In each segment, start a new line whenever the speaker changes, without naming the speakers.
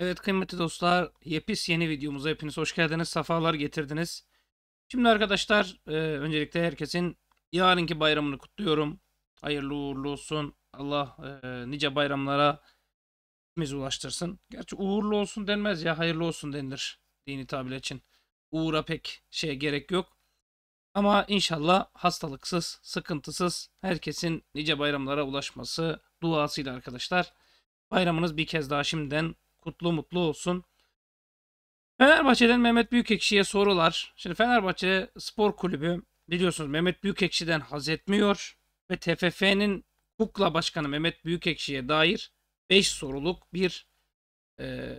Evet kıymetli dostlar, Yepis yeni videomuza hepiniz hoş geldiniz, safalar getirdiniz. Şimdi arkadaşlar, e, öncelikle herkesin yarınki bayramını kutluyorum. Hayırlı uğurlu olsun. Allah e, nice bayramlara biz ulaştırsın. Gerçi uğurlu olsun denmez ya, hayırlı olsun denilir dini tabir için. Uğura pek şeye gerek yok. Ama inşallah hastalıksız, sıkıntısız herkesin nice bayramlara ulaşması duasıyla arkadaşlar. Bayramınız bir kez daha şimdiden kutlu mutlu olsun. Fenerbahçe'den Mehmet Büyükekşi'ye sorular. Şimdi Fenerbahçe Spor Kulübü biliyorsunuz Mehmet Büyükekşi'den haz etmiyor ve TFF'nin Kukla Başkanı Mehmet Büyükekşi'ye dair 5 soruluk bir e,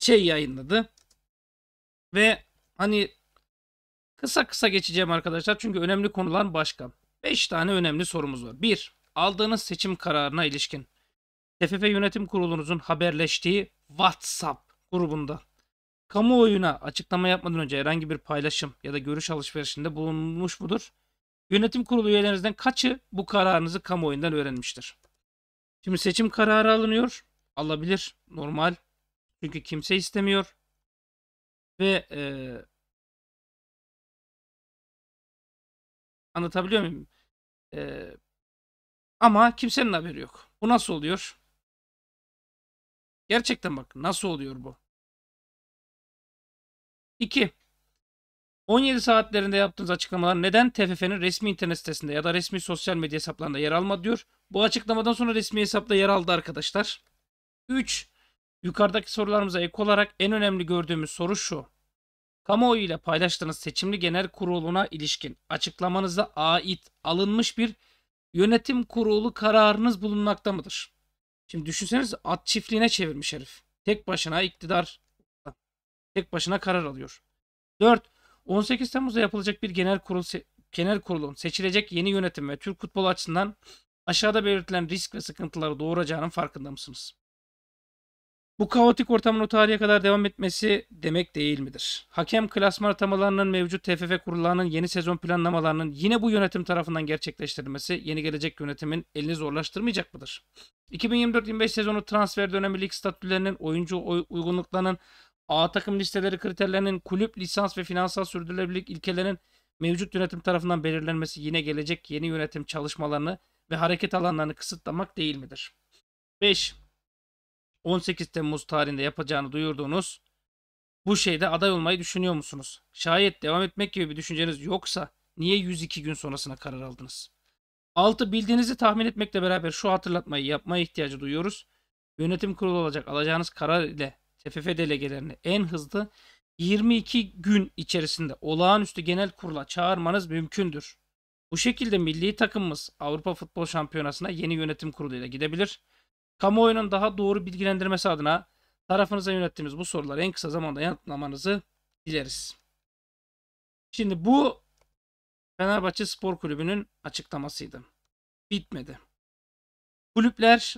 şey yayınladı. Ve hani kısa kısa geçeceğim arkadaşlar çünkü önemli konular başka. 5 tane önemli sorumuz var. 1. Aldığınız seçim kararına ilişkin. TFF Yönetim Kurulunuzun haberleştiği WhatsApp grubunda kamuoyuna açıklama yapmadan önce herhangi bir paylaşım ya da görüş alışverişinde bulunmuş mudur? Yönetim kurulu üyelerinizden kaçı bu kararınızı kamuoyundan öğrenmiştir? Şimdi seçim kararı alınıyor. Alabilir. Normal. Çünkü kimse istemiyor. Ve e,
anlatabiliyor muyum? E, ama kimsenin haberi yok. Bu nasıl oluyor? Gerçekten bak nasıl oluyor bu? 2.
17 saatlerinde yaptığınız açıklamalar neden TFF'nin resmi internet sitesinde ya da resmi sosyal medya hesaplarında yer almadı diyor. Bu açıklamadan sonra resmi hesapta yer aldı arkadaşlar. 3. Yukarıdaki sorularımıza ek olarak en önemli gördüğümüz soru şu. Kamuoyu ile paylaştığınız seçimli genel kuruluna ilişkin açıklamanıza ait alınmış bir yönetim kurulu kararınız bulunmakta mıdır? Şimdi düşünseniz at çiftliğine çevirmiş herif. Tek başına iktidar, tek başına karar alıyor. 4. 18 Temmuz'da yapılacak bir genel kurul genel kurulun seçilecek yeni yönetim ve Türk futbolu açısından aşağıda belirtilen risk ve sıkıntıları doğuracağının farkında mısınız? Bu kaotik ortamın o tarihe kadar devam etmesi demek değil midir? Hakem klasman atamalarının mevcut TFF kurullarının yeni sezon planlamalarının yine bu yönetim tarafından gerçekleştirilmesi yeni gelecek yönetimin elini zorlaştırmayacak mıdır? 2024-25 sezonu transfer dönemi lig statülerinin, oyuncu uygunluklarının, A takım listeleri kriterlerinin, kulüp lisans ve finansal sürdürülebilirlik ilkelerinin mevcut yönetim tarafından belirlenmesi yine gelecek yeni yönetim çalışmalarını ve hareket alanlarını kısıtlamak değil midir? 5. 18 Temmuz tarihinde yapacağını duyurduğunuz bu şeyde aday olmayı düşünüyor musunuz? Şayet devam etmek gibi bir düşünceniz yoksa niye 102 gün sonrasına karar aldınız? 6. Bildiğinizi tahmin etmekle beraber şu hatırlatmayı yapmaya ihtiyacı duyuyoruz. Yönetim kurulu olacak alacağınız karar ile TFF delegelerini en hızlı 22 gün içerisinde olağanüstü genel kurula çağırmanız mümkündür. Bu şekilde milli takımımız Avrupa Futbol Şampiyonası'na yeni yönetim kuruluyla gidebilir. Kamuoyunun daha doğru bilgilendirmesi adına tarafınıza yönettiğimiz bu soruları en kısa zamanda yanıtlamanızı dileriz. Şimdi bu Fenerbahçe Spor Kulübü'nün
açıklamasıydı.
Bitmedi. Kulüpler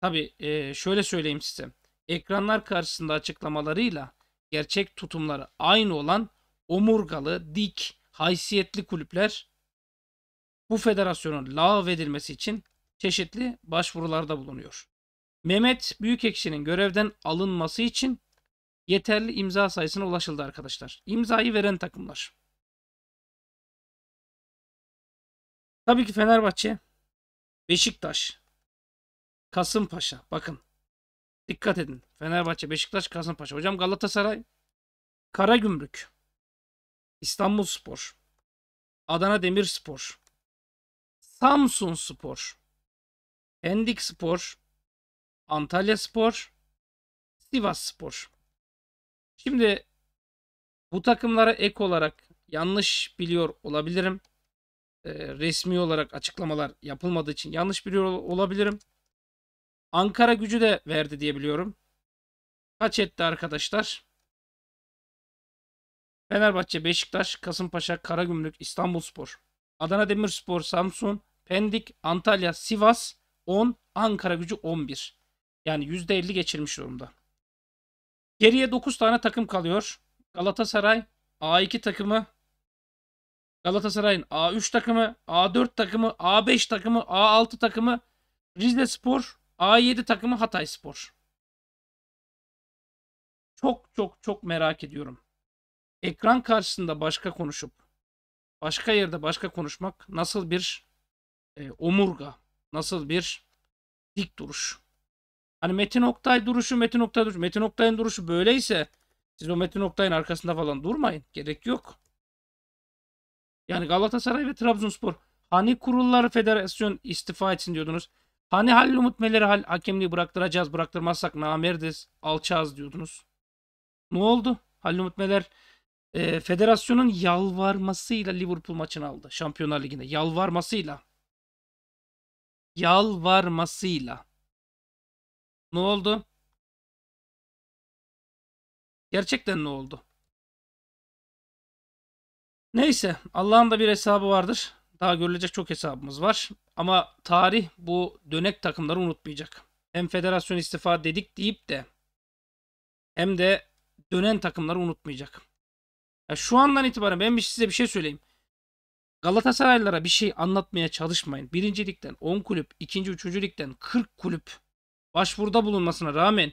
tabi e, şöyle söyleyeyim size. Ekranlar karşısında açıklamalarıyla gerçek tutumları aynı olan omurgalı, dik, haysiyetli kulüpler bu federasyonun lağvedilmesi için çeşitli başvurularda bulunuyor. Mehmet Büyükekşi'nin görevden alınması için yeterli imza sayısına ulaşıldı arkadaşlar.
İmzayı veren takımlar.
Tabii ki Fenerbahçe, Beşiktaş, Kasımpaşa. Bakın dikkat edin. Fenerbahçe, Beşiktaş, Kasımpaşa. Hocam Galatasaray, Karagümrük, İstanbulspor, Adana Demirspor,
Samsun Spor, Pendik Spor, Antalya
Spor, Sivas Spor. Şimdi bu takımlara ek olarak yanlış biliyor olabilirim. E, resmi olarak açıklamalar yapılmadığı için yanlış biliyor olabilirim. Ankara gücü de verdi diye biliyorum. Kaç etti arkadaşlar? Fenerbahçe, Beşiktaş, Kasımpaşa, Karagümrük, İstanbulspor, Adana Demirspor, Samsun, Pendik, Antalya, Sivas, 10, Ankara gücü 11. Yani %50 geçirmiş durumda. Geriye 9 tane takım kalıyor. Galatasaray A2 takımı, Galatasaray'ın A3 takımı, A4 takımı, A5 takımı, A6 takımı, Rize Spor, A7 takımı Hatay Spor. Çok çok çok merak ediyorum. Ekran karşısında başka konuşup, başka yerde başka konuşmak nasıl bir e, omurga, Nasıl bir dik duruş. Hani Metin Oktay duruşu, Metin Oktay duruşu. Metin Oktay'ın duruşu böyleyse siz o Metin Oktay'ın arkasında falan durmayın. Gerek yok. Yani Galatasaray ve Trabzonspor hani kurullar federasyon istifa etsin diyordunuz. Hani Halil Umut Meler'e hal, hakemliği bıraktıracağız, bıraktırmazsak namerdiz, alçağız diyordunuz. Ne oldu? Halil Umut Meler e, federasyonun yalvarmasıyla Liverpool maçını aldı. Şampiyonlar Ligi'nde yalvarmasıyla yalvarmasıyla. Ne
oldu? Gerçekten ne oldu?
Neyse Allah'ın da bir hesabı vardır. Daha görülecek çok hesabımız var. Ama tarih bu dönek takımları unutmayacak. Hem federasyon istifa dedik deyip de hem de dönen takımları unutmayacak. Ya şu andan itibaren ben size bir şey söyleyeyim. Galatasaraylılara bir şey anlatmaya çalışmayın. Birinci ligden 10 kulüp, ikinci, üçüncü ligden 40 kulüp başvuruda bulunmasına rağmen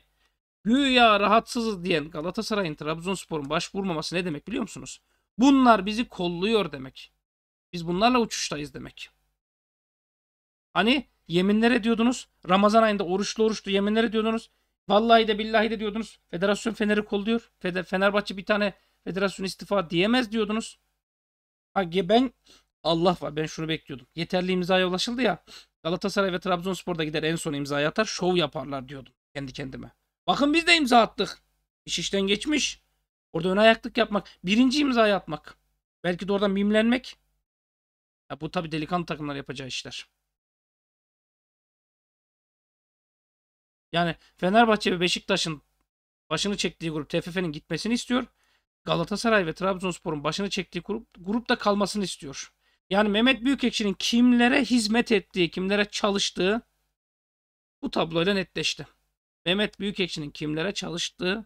güya rahatsızız diyen Galatasaray'ın Trabzonspor'un başvurmaması ne demek biliyor musunuz? Bunlar bizi kolluyor demek. Biz bunlarla uçuştayız demek. Hani yeminler ediyordunuz. Ramazan ayında oruçlu oruçlu yeminler ediyordunuz. Vallahi de billahi de diyordunuz. Federasyon Fener'i kolluyor. Fener, Fenerbahçe bir tane federasyon istifa diyemez diyordunuz. Ha, ben Allah var. Ben şunu bekliyordum. Yeterli imzaya ulaşıldı ya. Galatasaray ve Trabzonspor da gider en son imzayı atar. Şov yaparlar diyordum kendi kendime. Bakın biz de imza attık. İş işten geçmiş. Orada ön ayaklık yapmak. Birinci imzayı atmak. Belki de oradan mimlenmek. Ya bu tabi delikanlı takımlar
yapacağı işler. Yani
Fenerbahçe ve Beşiktaş'ın başını çektiği grup TFF'nin gitmesini istiyor. Galatasaray ve Trabzonspor'un başını çektiği grup, grupta kalmasını istiyor. Yani Mehmet Büyükekşi'nin kimlere hizmet ettiği, kimlere çalıştığı bu tabloyla netleşti. Mehmet Büyükekşi'nin kimlere çalıştığı,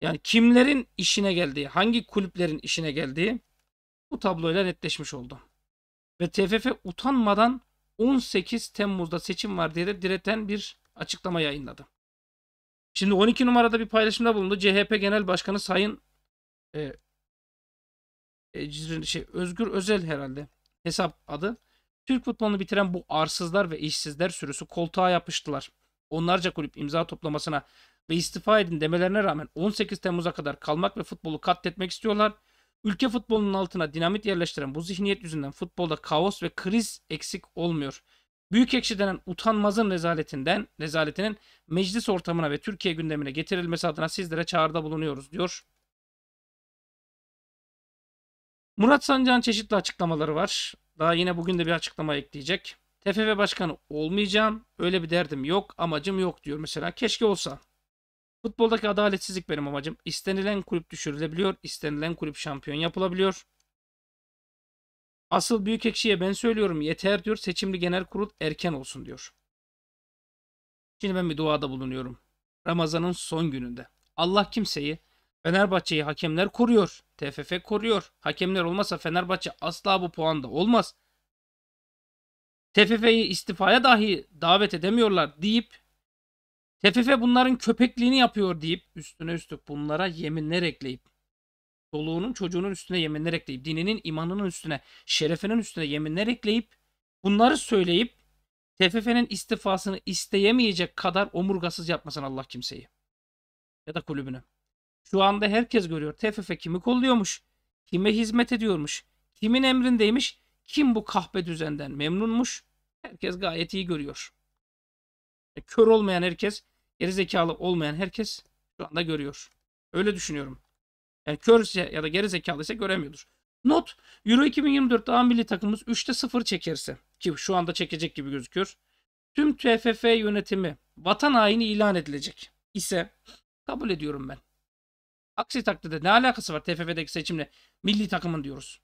yani kimlerin işine geldiği, hangi kulüplerin işine geldiği bu tabloyla netleşmiş oldu. Ve TFF utanmadan 18 Temmuz'da seçim var diye de direten bir açıklama yayınladı. Şimdi 12 numarada bir paylaşımda bulundu. CHP Genel Başkanı Sayın e, e, şey, Özgür Özel herhalde hesap adı. Türk futbolunu bitiren bu arsızlar ve işsizler sürüsü koltuğa yapıştılar. Onlarca kulüp imza toplamasına ve istifa edin demelerine rağmen 18 Temmuz'a kadar kalmak ve futbolu katletmek istiyorlar. Ülke futbolunun altına dinamit yerleştiren bu zihniyet yüzünden futbolda kaos ve kriz eksik olmuyor. Büyük ekşi denen utanmazın rezaletinden, rezaletinin meclis ortamına ve Türkiye gündemine getirilmesi adına sizlere çağrıda bulunuyoruz diyor. Murat Sancan çeşitli açıklamaları var. Daha yine bugün de bir açıklama ekleyecek. TFF başkanı olmayacağım. Öyle bir derdim yok. Amacım yok diyor mesela. Keşke olsa. Futboldaki adaletsizlik benim amacım. İstenilen kulüp düşürülebiliyor. istenilen kulüp şampiyon yapılabiliyor. Asıl büyük ekşiye ben söylüyorum yeter diyor. Seçimli genel kurul erken olsun diyor. Şimdi ben bir duada bulunuyorum. Ramazan'ın son gününde. Allah kimseyi Fenerbahçe'yi hakemler koruyor. TFF koruyor. Hakemler olmasa Fenerbahçe asla bu puanda olmaz. TFF'yi istifaya dahi davet edemiyorlar deyip TFF bunların köpekliğini yapıyor deyip üstüne üstlük bunlara yeminler ekleyip doluğunun çocuğunun üstüne yeminler ekleyip dininin imanının üstüne şerefinin üstüne yeminler ekleyip bunları söyleyip TFF'nin istifasını isteyemeyecek kadar omurgasız yapmasın Allah kimseyi ya da kulübünü. Şu anda herkes görüyor. TFF kimi kolluyormuş? Kime hizmet ediyormuş? Kimin emrindeymiş? Kim bu kahpe düzenden memnunmuş? Herkes gayet iyi görüyor. E, kör olmayan herkes, gerizekalı olmayan herkes şu anda görüyor. Öyle düşünüyorum. Yani körse ya da gerizekalı ise göremiyordur. Not, Euro 2024'te A milli takımımız 3'te 0 çekerse ki şu anda çekecek gibi gözüküyor. Tüm TFF yönetimi vatan haini ilan edilecek ise kabul ediyorum ben. Aksi takdirde ne alakası var TFF'deki seçimle? Milli takımın diyoruz.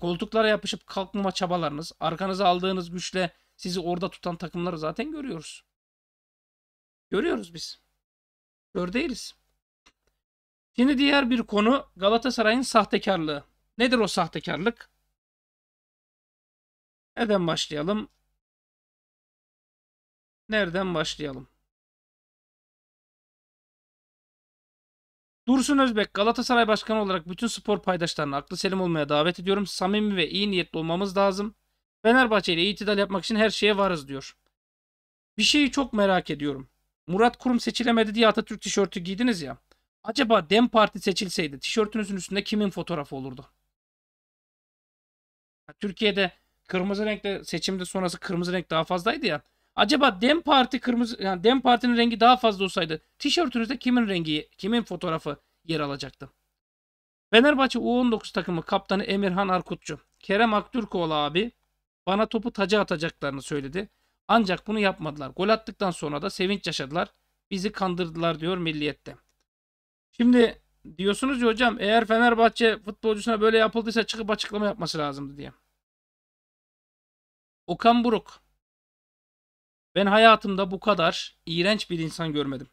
Koltuklara yapışıp kalkmama çabalarınız, arkanıza aldığınız güçle sizi orada tutan takımları zaten görüyoruz. Görüyoruz biz. Gör değiliz. Şimdi diğer bir konu
Galatasaray'ın sahtekarlığı. Nedir o sahtekarlık? Neden başlayalım? Nereden başlayalım?
Dursun Özbek Galatasaray Başkanı olarak bütün spor paydaşlarını aklı selim olmaya davet ediyorum. Samimi ve iyi niyetli olmamız lazım. Fenerbahçe ile itidal yapmak için her şeye varız diyor. Bir şeyi çok merak ediyorum. Murat Kurum seçilemedi diye Atatürk tişörtü giydiniz ya. Acaba Dem Parti seçilseydi tişörtünüzün üstünde kimin fotoğrafı olurdu? Türkiye'de kırmızı renkte seçimde sonrası kırmızı renk daha fazlaydı ya. Acaba Dem Parti kırmızı yani Dem Parti'nin rengi daha fazla olsaydı tişörtünüzde kimin rengi, kimin fotoğrafı yer alacaktı? Fenerbahçe U19 takımı kaptanı Emirhan Arkutçu, Kerem Aktürkoğlu abi bana topu taca atacaklarını söyledi. Ancak bunu yapmadılar. Gol attıktan sonra da sevinç yaşadılar. Bizi kandırdılar diyor Milliyet'te. Şimdi diyorsunuz ya hocam eğer Fenerbahçe futbolcusuna böyle yapıldıysa çıkıp açıklama yapması lazımdı diye. Okan Buruk ben hayatımda bu kadar iğrenç bir insan görmedim.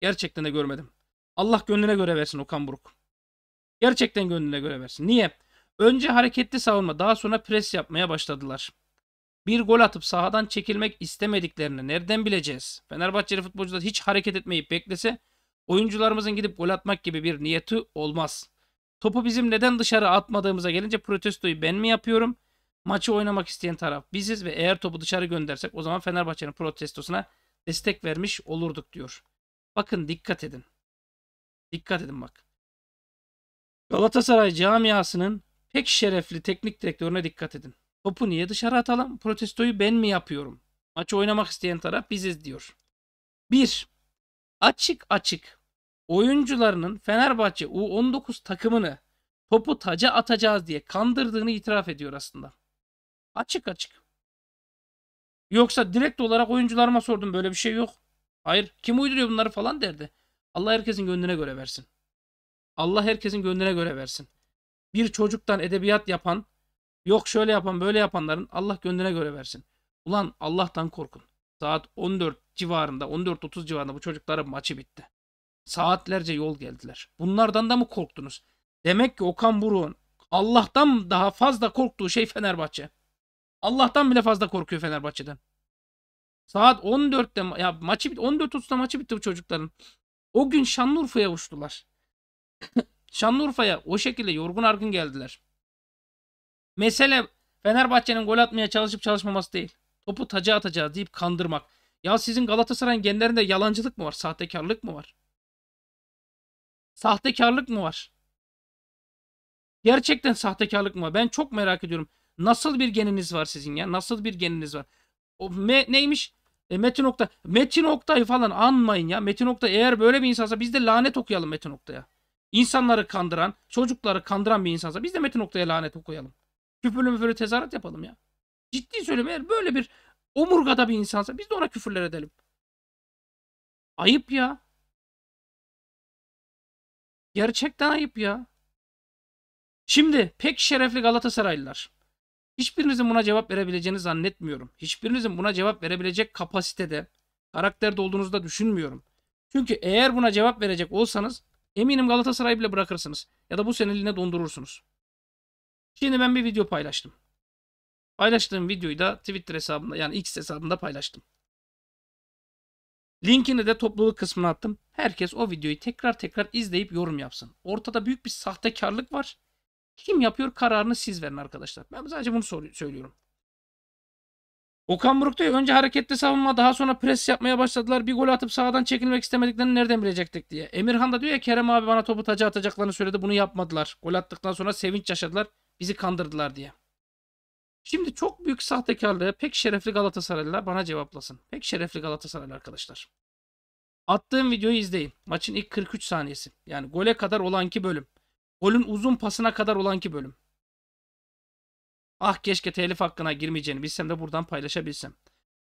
Gerçekten de görmedim. Allah gönlüne göre versin Okan Buruk. Gerçekten gönlüne göre versin. Niye? Önce hareketli savunma daha sonra pres yapmaya başladılar. Bir gol atıp sahadan çekilmek istemediklerini nereden bileceğiz? Fenerbahçeli futbolcular hiç hareket etmeyip beklese oyuncularımızın gidip gol atmak gibi bir niyeti olmaz. Topu bizim neden dışarı atmadığımıza gelince protestoyu ben mi yapıyorum? Maçı oynamak isteyen taraf biziz ve eğer topu dışarı göndersek o zaman Fenerbahçe'nin protestosuna destek vermiş olurduk diyor. Bakın dikkat edin. Dikkat edin bak. Galatasaray camiasının pek şerefli teknik direktörüne dikkat edin. Topu niye dışarı atalım? Protestoyu ben mi yapıyorum? Maçı oynamak isteyen taraf biziz diyor. 1. Açık açık oyuncularının Fenerbahçe U19 takımını topu taca atacağız diye kandırdığını itiraf ediyor aslında. Açık açık. Yoksa direkt olarak oyuncularıma sordum böyle bir şey yok. Hayır kim uyduruyor bunları falan derdi. Allah herkesin gönlüne göre versin. Allah herkesin gönlüne göre versin. Bir çocuktan edebiyat yapan, yok şöyle yapan böyle yapanların Allah gönlüne göre versin. Ulan Allah'tan korkun. Saat 14 civarında 14-30 civarında bu çocuklara maçı bitti. Saatlerce yol geldiler. Bunlardan da mı korktunuz? Demek ki Okan Buruk'un Allah'tan daha fazla korktuğu şey Fenerbahçe. Allah'tan bile fazla korkuyor Fenerbahçe'den. Saat 14'te ya maçı 14.30'da maçı bitti bu çocukların. O gün Şanlıurfa'ya uçtular. Şanlıurfa'ya o şekilde yorgun argın geldiler. Mesele Fenerbahçe'nin gol atmaya çalışıp çalışmaması değil. Topu taca atacağız deyip kandırmak. Ya sizin Galatasaray'ın genlerinde yalancılık mı var? Sahtekarlık mı var? Sahtekarlık mı var? Gerçekten sahtekarlık mı var? Ben çok merak ediyorum. Nasıl bir geniniz var sizin ya? Nasıl bir geniniz var? O me, neymiş? E, Metin Oktay. Metin Oktay falan anmayın ya. Metin Oktay eğer böyle bir insansa biz de lanet okuyalım Metin Oktay'a. İnsanları kandıran, çocukları kandıran bir insansa biz de Metin Oktay'a lanet okuyalım. Küfürlü müfürlü tezahürat yapalım ya. Ciddi söylüyorum eğer böyle bir omurgada bir insansa biz de ona küfürler edelim.
Ayıp ya. Gerçekten ayıp ya.
Şimdi pek şerefli Galatasaraylılar. Hiçbirinizin buna cevap verebileceğini zannetmiyorum. Hiçbirinizin buna cevap verebilecek kapasitede, karakterde olduğunuzu da düşünmüyorum. Çünkü eğer buna cevap verecek olsanız eminim Galatasaray bile bırakırsınız ya da bu seneliğine dondurursunuz. Şimdi ben bir video paylaştım. Paylaştığım videoyu da Twitter hesabında yani X hesabında paylaştım. Linkini de topluluk kısmına attım. Herkes o videoyu tekrar tekrar izleyip yorum yapsın. Ortada büyük bir sahtekarlık var. Kim yapıyor kararını siz verin arkadaşlar. Ben sadece bunu söylüyorum. Okan Buruk diyor önce hareketli savunma daha sonra pres yapmaya başladılar. Bir gol atıp sağdan çekilmek istemediklerini nereden bilecektik diye. Emirhan da diyor ya Kerem abi bana topu taca atacaklarını söyledi bunu yapmadılar. Gol attıktan sonra sevinç yaşadılar bizi kandırdılar diye. Şimdi çok büyük sahtekarlığı pek şerefli Galatasaraylılar bana cevaplasın. Pek şerefli Galatasaraylı arkadaşlar. Attığım videoyu izleyin. Maçın ilk 43 saniyesi. Yani gole kadar olan ki bölüm. Golün uzun pasına kadar olanki bölüm. Ah keşke telif hakkına girmeyeceğini bilsem de buradan paylaşabilsem.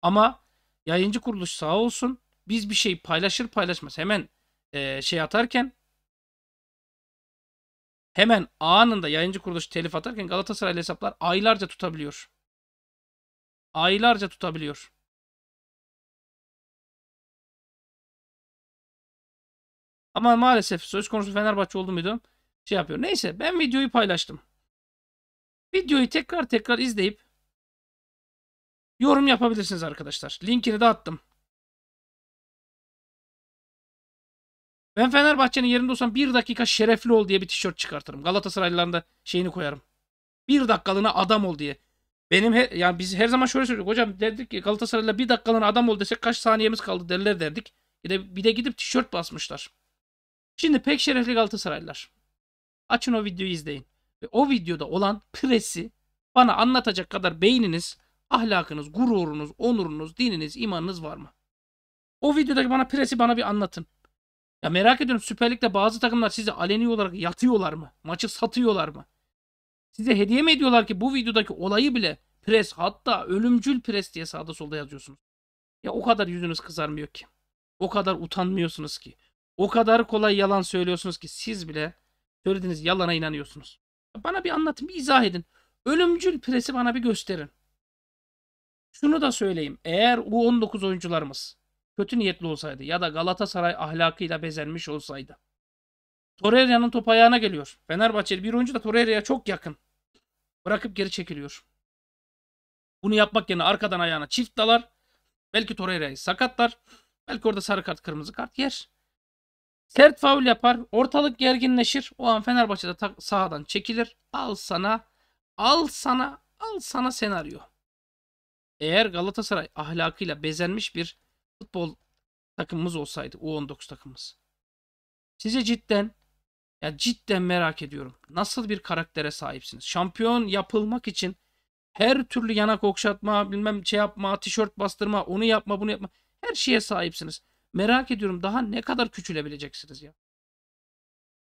Ama yayıncı kuruluş sağ olsun biz bir şey paylaşır paylaşmaz hemen e, şey atarken hemen anında yayıncı kuruluş telif atarken Galatasaray hesaplar aylarca tutabiliyor.
Aylarca tutabiliyor. Ama maalesef söz konusu Fenerbahçe oldu muydu? şey yapıyor. Neyse ben videoyu paylaştım. Videoyu tekrar tekrar izleyip yorum yapabilirsiniz arkadaşlar. Linkini de attım.
Ben Fenerbahçe'nin yerinde olsam bir dakika şerefli ol diye bir tişört çıkartırım. Galatasaraylıların da şeyini koyarım. Bir dakikalığına adam ol diye. Benim her, yani biz her zaman şöyle söylüyoruz. Hocam dedik ki Galatasaray'la bir dakikalığına adam ol desek kaç saniyemiz kaldı derler derdik. Bir de, bir de gidip tişört basmışlar. Şimdi pek şerefli Galatasaraylılar. Açın o videoyu izleyin. Ve o videoda olan presi bana anlatacak kadar beyniniz, ahlakınız, gururunuz, onurunuz, dininiz, imanınız var mı? O videodaki bana presi bana bir anlatın. Ya merak ediyorum Süper Lig'de bazı takımlar size aleni olarak yatıyorlar mı? Maçı satıyorlar mı? Size hediye mi ediyorlar ki bu videodaki olayı bile pres hatta ölümcül pres diye sağda solda yazıyorsunuz. Ya o kadar yüzünüz kızarmıyor ki. O kadar utanmıyorsunuz ki. O kadar kolay yalan söylüyorsunuz ki siz bile Söylediğiniz yalana inanıyorsunuz. Bana bir anlatın, bir izah edin. Ölümcül presi bana bir gösterin. Şunu da söyleyeyim. Eğer U19 oyuncularımız kötü niyetli olsaydı ya da Galatasaray ahlakıyla bezenmiş olsaydı. Torreira'nın top ayağına geliyor. Fenerbahçeli bir oyuncu da Torreira'ya çok yakın. Bırakıp geri çekiliyor. Bunu yapmak yerine arkadan ayağına çift dalar. Belki Torreira'yı sakatlar. Belki orada sarı kart, kırmızı kart yer. Sert faul yapar. Ortalık gerginleşir. O an Fenerbahçe'de sahadan çekilir. Al sana. Al sana. Al sana senaryo. Eğer Galatasaray ahlakıyla bezenmiş bir futbol takımımız olsaydı. U19 takımımız. Size cidden ya cidden merak ediyorum. Nasıl bir karaktere sahipsiniz? Şampiyon yapılmak için her türlü yana kokşatma, bilmem şey yapma, tişört bastırma, onu yapma, bunu yapma. Her şeye sahipsiniz. Merak ediyorum daha ne kadar küçülebileceksiniz ya.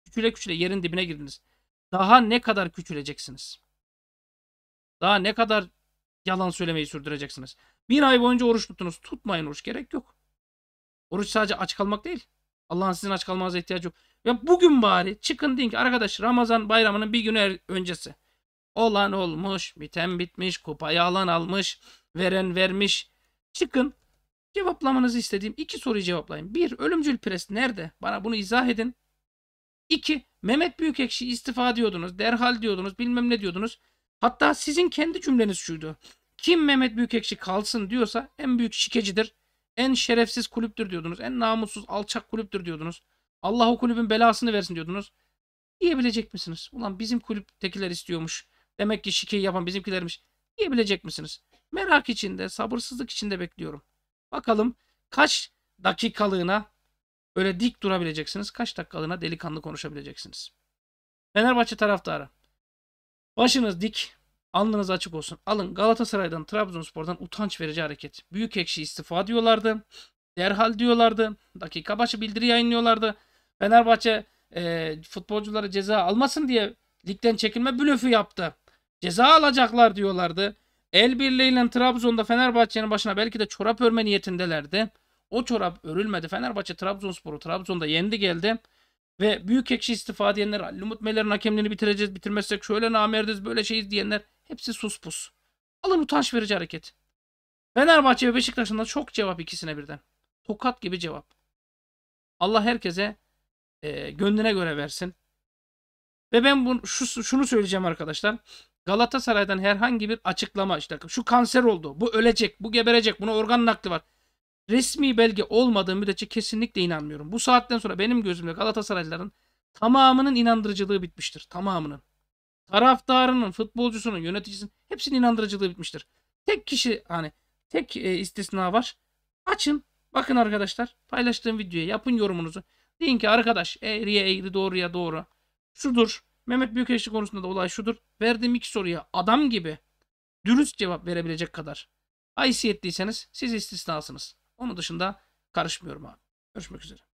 Küçüle küçüle yerin dibine girdiniz. Daha ne kadar küçüleceksiniz? Daha ne kadar yalan söylemeyi sürdüreceksiniz? Bir ay boyunca oruç tuttunuz. Tutmayın oruç gerek yok. Oruç sadece aç kalmak değil. Allah'ın sizin aç kalmanıza ihtiyacı yok. Ya bugün bari çıkın deyin ki arkadaş Ramazan bayramının bir günü er öncesi. Olan olmuş, biten bitmiş, kupayı alan almış, veren vermiş. Çıkın Cevaplamanızı istediğim iki soruyu cevaplayın. Bir, ölümcül pres nerede? Bana bunu izah edin. İki, Mehmet Büyükekşi istifa diyordunuz, derhal diyordunuz, bilmem ne diyordunuz. Hatta sizin kendi cümleniz şuydu. Kim Mehmet Büyükekşi kalsın diyorsa en büyük şikecidir, en şerefsiz kulüptür diyordunuz, en namussuz, alçak kulüptür diyordunuz. Allah o kulübün belasını versin diyordunuz. Diyebilecek misiniz? Ulan bizim kulüptekiler istiyormuş. Demek ki şikeyi yapan bizimkilermiş. Diyebilecek misiniz? Merak içinde, sabırsızlık içinde bekliyorum. Bakalım kaç dakikalığına böyle dik durabileceksiniz? Kaç dakikalığına delikanlı konuşabileceksiniz? Fenerbahçe taraftarı. Başınız dik, alnınız açık olsun. Alın Galatasaray'dan, Trabzonspor'dan utanç verici hareket. Büyük ekşi istifa diyorlardı. Derhal diyorlardı. Dakika başı bildiri yayınlıyorlardı. Fenerbahçe e, futbolcuları ceza almasın diye ligden çekilme blöfü yaptı. Ceza alacaklar diyorlardı. El birliğiyle Trabzon'da Fenerbahçe'nin başına belki de çorap örme niyetindelerdi. O çorap örülmedi. Fenerbahçe Trabzonspor'u Trabzon'da yendi geldi. Ve büyük ekşi istifa diyenler, Ali Umut hakemliğini bitireceğiz, bitirmezsek şöyle namerdiz, böyle şeyiz diyenler hepsi sus pus. Alın utanç verici hareket. Fenerbahçe ve Beşiktaş'ın da çok cevap ikisine birden. Tokat gibi cevap. Allah herkese e, gönlüne göre versin. Ve ben bunu, şu, şunu söyleyeceğim arkadaşlar. Galatasaray'dan herhangi bir açıklama işte şu kanser oldu, bu ölecek, bu geberecek, buna organ nakli var. Resmi belge olmadığı müddetçe kesinlikle inanmıyorum. Bu saatten sonra benim gözümde Galatasaraylıların tamamının inandırıcılığı bitmiştir. Tamamının. Taraftarının, futbolcusunun, yöneticisinin hepsinin inandırıcılığı bitmiştir. Tek kişi hani tek e, istisna var. Açın bakın arkadaşlar paylaştığım videoya yapın yorumunuzu. Deyin ki arkadaş eğriye eğri doğruya doğru. Şudur Mehmet Büyükelçi konusunda da olay şudur. Verdiğim iki soruya adam gibi dürüst cevap verebilecek kadar haysiyetliyseniz siz istisnasınız. Onun dışında karışmıyorum abi.
Görüşmek üzere.